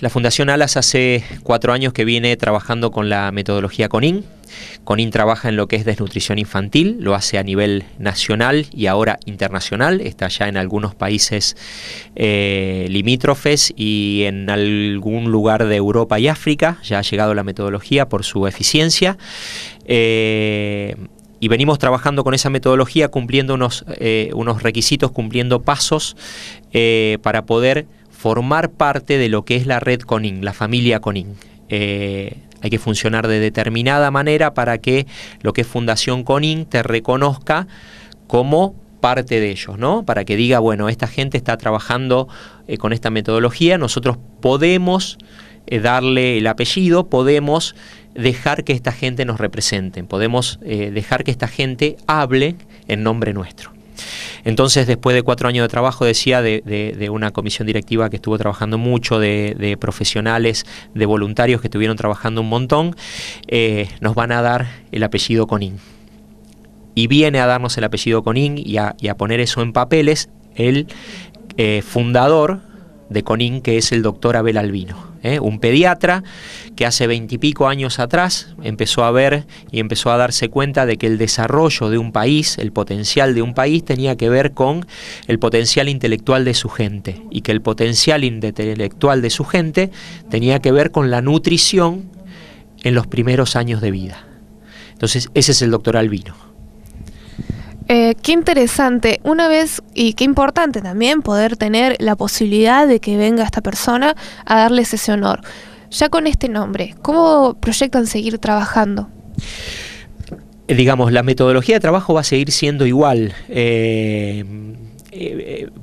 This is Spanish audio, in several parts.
La Fundación ALAS hace cuatro años que viene trabajando con la metodología CONIN. CONIN trabaja en lo que es desnutrición infantil, lo hace a nivel nacional y ahora internacional, está ya en algunos países eh, limítrofes y en algún lugar de Europa y África, ya ha llegado la metodología por su eficiencia. Eh, y venimos trabajando con esa metodología cumpliendo unos, eh, unos requisitos, cumpliendo pasos para poder formar parte de lo que es la red Conin, la familia Conin. Eh, hay que funcionar de determinada manera para que lo que es Fundación Conin te reconozca como parte de ellos, ¿no? Para que diga, bueno, esta gente está trabajando eh, con esta metodología, nosotros podemos eh, darle el apellido, podemos dejar que esta gente nos represente, podemos dejar que esta gente hable en nombre nuestro. Entonces, después de cuatro años de trabajo, decía, de, una comisión directiva que estuvo trabajando mucho, de, profesionales, de voluntarios que estuvieron trabajando un montón, eh, nos van a dar el apellido Conin. Y viene a darnos el apellido Conin y a, poner eso en papeles el eh, fundador de Conin, que es el doctor Abel Albino. ¿eh? un pediatra que hace veintipico años atrás empezó a ver y empezó a darse cuenta de que el desarrollo de un país, el potencial de un país, tenía que ver con el potencial intelectual de su gente y que el potencial intelectual de su gente tenía que ver con la nutrición en los primeros años de vida. Entonces, ese es el doctor Albino. Eh, qué interesante, una vez y qué importante también poder tener la posibilidad de que venga esta persona a darles ese honor. Ya con este nombre, ¿cómo proyectan seguir trabajando? Eh, digamos, la metodología de trabajo va a seguir siendo igual. Eh,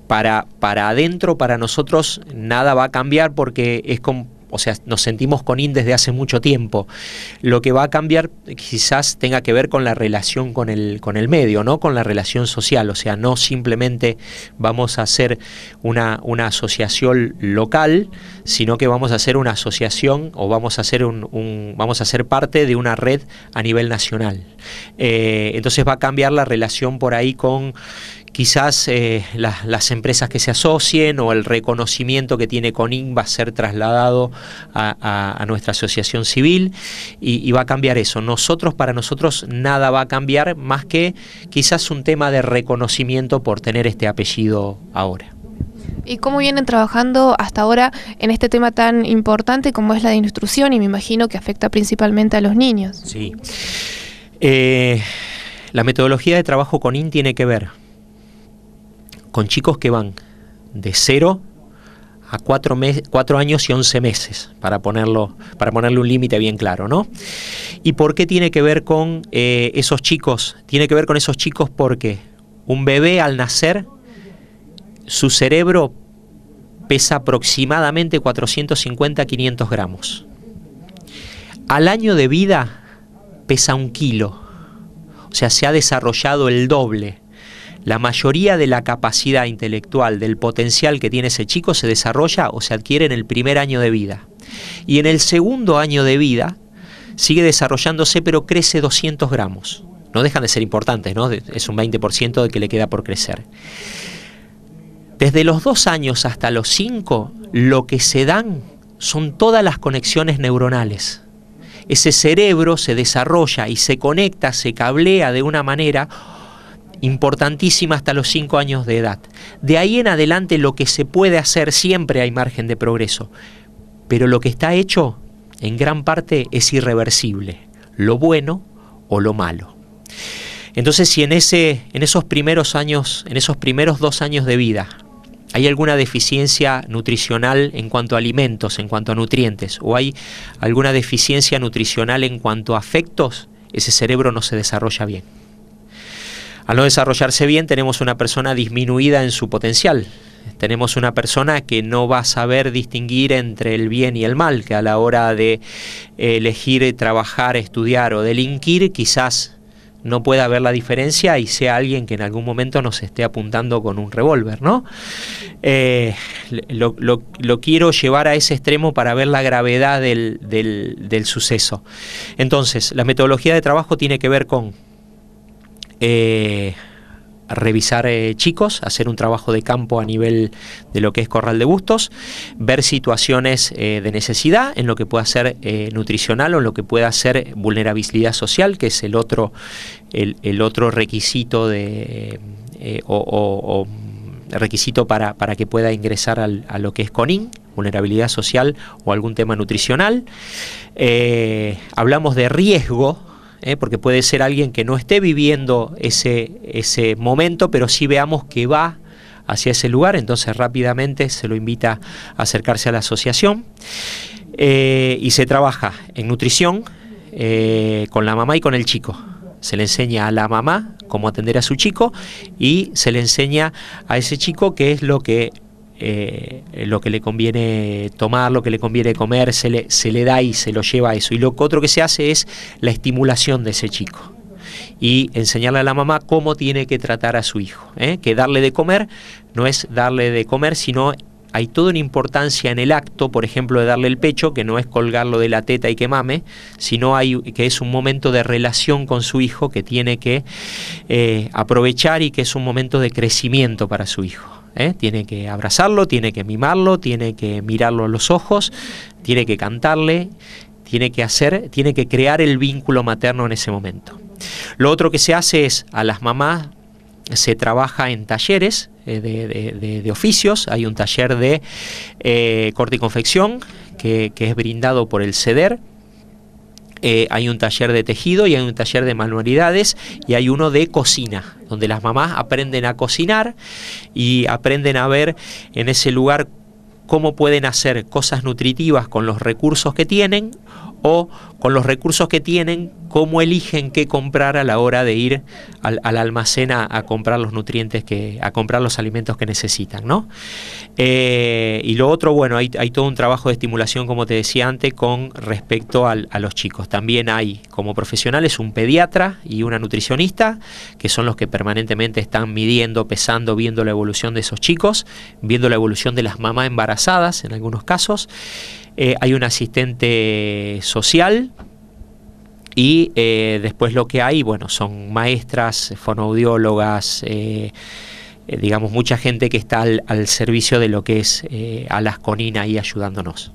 para, para adentro, para nosotros, nada va a cambiar porque es o sea, nos sentimos con IN desde hace mucho tiempo. Lo que va a cambiar quizás tenga que ver con la relación con el, con el medio, ¿no? Con la relación social, o sea, no simplemente vamos a hacer una, una asociación local, sino que vamos a hacer una asociación o vamos a hacer un, vamos a ser parte de una red a nivel nacional. Eh, entonces va a cambiar la relación por ahí con quizás eh, las empresas que se asocien o el reconocimiento que tiene CONIN va a ser trasladado a, nuestra asociación civil y, va a cambiar eso. Nosotros, para nosotros, nada va a cambiar más que quizás un tema de reconocimiento por tener este apellido ahora. ¿Y cómo vienen trabajando hasta ahora en este tema tan importante como es la de instrucción y me imagino que afecta principalmente a los niños? Sí. Eh, la metodología de trabajo CONIN tiene que ver con chicos que van de 0 a 4 cuatro años y 11 meses, para, ponerlo, para ponerle un límite bien claro, ¿no? ¿Y por qué tiene que ver con eh, esos chicos? Tiene que ver con esos chicos porque un bebé al nacer, su cerebro pesa aproximadamente 450-500 gramos. Al año de vida pesa un kilo, o sea, se ha desarrollado el doble la mayoría de la capacidad intelectual, del potencial que tiene ese chico, se desarrolla o se adquiere en el primer año de vida. Y en el segundo año de vida sigue desarrollándose, pero crece 200 gramos. No dejan de ser importantes, ¿no? Es un 20% de que le queda por crecer. Desde los dos años hasta los cinco, lo que se dan son todas las conexiones neuronales. Ese cerebro se desarrolla y se conecta, se cablea de una manera importantísima hasta los 5 años de edad. De ahí en adelante lo que se puede hacer siempre hay margen de progreso, pero lo que está hecho en gran parte es irreversible, lo bueno o lo malo. Entonces, si en, ese, en esos primeros años, en esos primeros dos años de vida, hay alguna deficiencia nutricional en cuanto a alimentos, en cuanto a nutrientes, o hay alguna deficiencia nutricional en cuanto a afectos, ese cerebro no se desarrolla bien. Al no desarrollarse bien tenemos una persona disminuida en su potencial. Tenemos una persona que no va a saber distinguir entre el bien y el mal, que a la hora de eh, elegir trabajar, estudiar o delinquir quizás no pueda ver la diferencia y sea alguien que en algún momento nos esté apuntando con un revólver, ¿no? Eh, lo, quiero llevar a ese extremo para ver la gravedad del suceso. Entonces, la metodología de trabajo tiene que ver con eh, revisar eh, chicos, hacer un trabajo de campo a nivel de lo que es corral de bustos, ver situaciones eh, de necesidad en lo que pueda ser nutricional o en lo que pueda ser vulnerabilidad social, que es el otro, el, otro requisito de requisito para, para, que pueda ingresar al, a lo que es CONIN, vulnerabilidad social o algún tema nutricional. hablamos de riesgo ¿eh? porque puede ser alguien que no esté viviendo ese, ese momento, pero sí veamos que va hacia ese lugar, entonces rápidamente se lo invita a acercarse a la asociación eh, y se trabaja en nutrición eh, con la mamá y con el chico. Se le enseña a la mamá cómo atender a su chico y se le enseña a ese chico qué es lo que eh, eh, lo que le conviene tomar, lo que le conviene comer, se le, da y se lo lleva a eso. Y lo otro que se hace es la estimulación de ese chico y enseñarle a la mamá cómo tiene que tratar a su hijo. ¿eh? Que darle de comer no es darle de comer, sino hay toda una importancia en el acto, por ejemplo, de darle el pecho, que no es colgarlo de la teta y que mame, sino hay, que es un momento de relación con su hijo que tiene que aprovechar y que es un momento de crecimiento para su hijo. ¿eh? tiene que abrazarlo, tiene que mimarlo, tiene que mirarlo a los ojos, tiene que cantarle, tiene que hacer, tiene que crear el vínculo materno en ese momento. Lo otro que se hace es a las mamás se trabaja en talleres eh, de, oficios, hay un taller de eh, corte y confección que, que es brindado por el CEDER, eh, hay un taller de tejido y hay un taller de manualidades y hay uno de cocina, donde las mamás aprenden a cocinar y aprenden a ver en ese lugar cómo pueden hacer cosas nutritivas con los recursos que tienen o con los recursos que tienen, cómo eligen qué comprar a la hora de ir al, al almacén a, comprar los nutrientes que, a comprar los alimentos que necesitan, ¿no? Eh, y lo otro, bueno, hay, todo un trabajo de estimulación, como te decía antes, con respecto a los chicos. También hay como profesionales un pediatra y una nutricionista, que son los que permanentemente están midiendo, pesando, viendo la evolución de esos chicos, viendo la evolución de las mamás embarazadas en algunos casos. Eh, hay un asistente social y eh, después lo que hay, bueno, son maestras, fonoaudiólogas, eh, digamos, mucha gente que está al, servicio de lo que es Alasconina y ayudándonos.